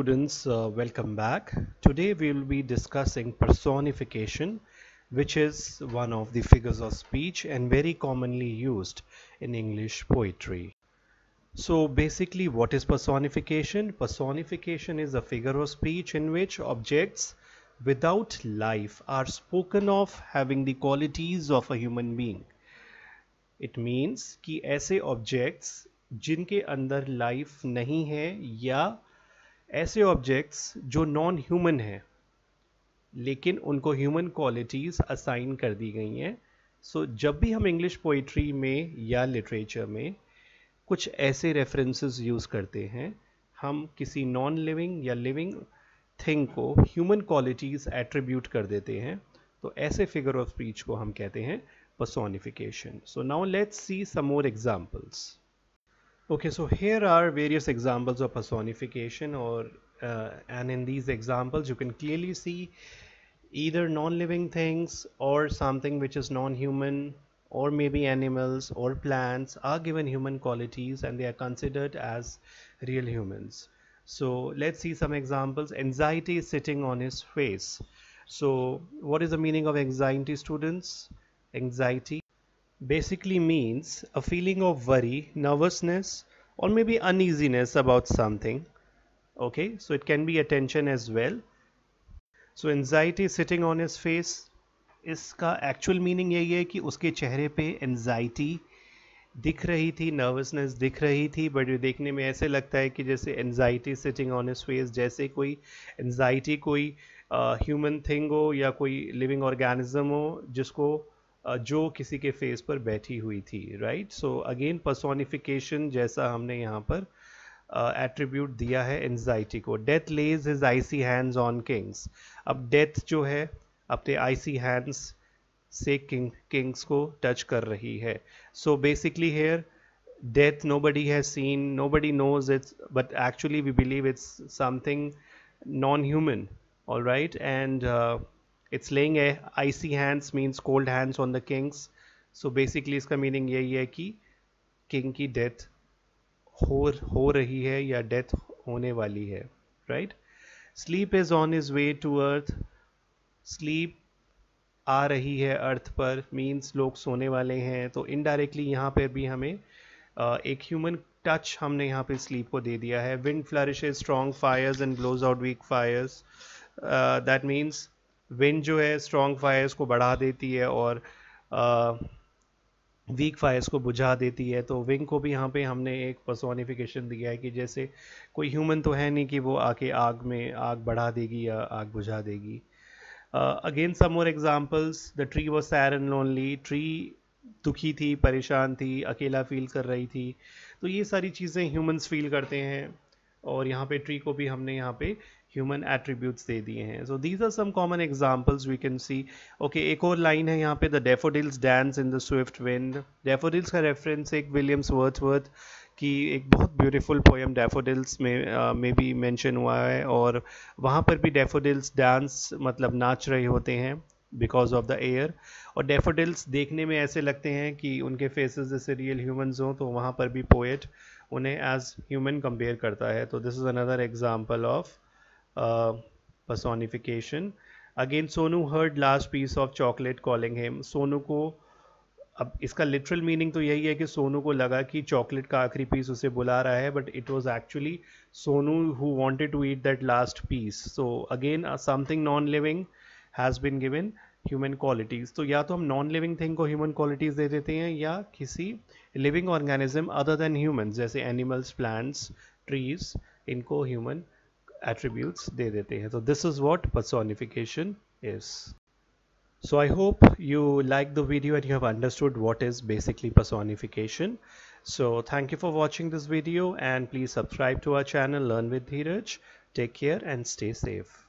students uh, welcome back today we will be discussing personification which is one of the figures of speech and very commonly used in English poetry so basically what is personification personification is a figure of speech in which objects without life are spoken of having the qualities of a human being it means कि ऐसे objects जिनके अंदर life नहीं है या ऐसे objects जो non human हैं लेकिन उनको ह्यूमन क्वालिटीज़ असाइन कर दी गई हैं सो so, जब भी हम इंग्लिश पोइट्री में या लिटरेचर में कुछ ऐसे रेफरेंसेस यूज़ करते हैं हम किसी नॉन लिविंग या लिविंग थिंग को ह्यूमन क्वालिटीज़ एट्रीब्यूट कर देते हैं तो ऐसे फिगर ऑफ स्पीच को हम कहते हैं personification so now let's see some more examples Okay, so here are various examples of personification or uh, and in these examples you can clearly see either non-living things or something which is non-human or maybe animals or plants are given human qualities and they are considered as real humans. So let's see some examples. Anxiety is sitting on his face. So what is the meaning of anxiety students? Anxiety basically means a feeling of worry, nervousness or maybe uneasiness about something. Okay, so it can be attention as well. So anxiety sitting on his face, इसका actual meaning यही है कि उसके चेहरे पे anxiety दिख रही थी नर्वसनेस दिख रही थी बट देखने में ऐसे लगता है कि जैसे anxiety sitting on his face जैसे कोई एनजाइटी कोई ह्यूमन uh, थिंग हो या कोई लिविंग ऑर्गेनिज्म हो जिसको जो किसी के फेस पर बैठी हुई थी राइट सो अगेन पर्सोनिफिकेशन जैसा हमने यहाँ पर एट्रीब्यूट uh, दिया है एनजाइटी को death lays is icy hands on kings अब डेथ जो है अपने आईसी हैंड्स से किंग किंग्स को टच कर रही है so basically here death nobody has seen nobody knows it's but actually we believe it's something non human all right and it's laying a icy hands means cold hands on the kings so basically इसका meaning यही है कि king की death हो हो रही है या डेथ होने वाली है right sleep is on is way to earth sleep आ रही है अर्थ पर मीन्स लोग सोने वाले हैं तो इनडायरेक्टली यहाँ पर भी हमें एक ह्यूमन टच हमने यहाँ पे स्लीप को दे दिया है wind flourish strong fires and glows out weak fires that means wind जो है स्ट्रॉन्ग फायर्स को बढ़ा देती है और वीक फायर्स को बुझा देती है तो विंग को भी यहाँ पे हमने एक पर्सोनिफिकेशन दिया है कि जैसे कोई ह्यूमन तो है नहीं कि वो आके आग में आग बढ़ा देगी या आग बुझा देगी again some more examples the tree was sad and lonely tree दुखी थी परेशान थी अकेला फील कर रही थी तो ये सारी चीज़ें ह्यूमंस फील करते हैं और यहाँ पे ट्री को भी हमने यहाँ पे ह्यूमन एट्रीब्यूट्स दे दिए हैं so these are some common examples we can see okay एक और लाइन है यहाँ पे the daffodils dance in the swift wind daffodils का रेफरेंस एक विलियम्स वर्थ वर्थ की एक बहुत ब्यूटिफुल पोएम डेफोडिल्स में uh, मे भी मैंशन हुआ है और वहाँ पर भी डेफोडिल्स डांस मतलब नाच रहे होते हैं बिकॉज ऑफ द एयर और डेफोडिल्स देखने में ऐसे लगते हैं कि उनके फेसेस जैसे रियल ह्यूमन्स हों तो वहाँ पर भी पोएट उन्हें एज ह्यूमन कंपेयर करता है तो this is another example of personification again Sonu heard last piece of chocolate calling calling Sonu को अब इसका लिटरल मीनिंग तो यही है कि सोनू को लगा कि चॉकलेट का आखिरी पीस उसे बुला रहा है but it was actually Sonu who wanted to eat that last piece so again something non living has been given human qualities तो या तो हम नॉन लिविंग थिंग को ह्यूमन क्वालिटीज़ दे देते हैं या किसी living organism other than human जैसे एनिमल्स प्लांट्स ट्रीज इनको ह्यूमन attributes दे देते हैं this is what personification is so I hope you like the video and you have understood what is basically personification so thank you for watching this video and please subscribe to our channel learn with Dheeraj take care and stay safe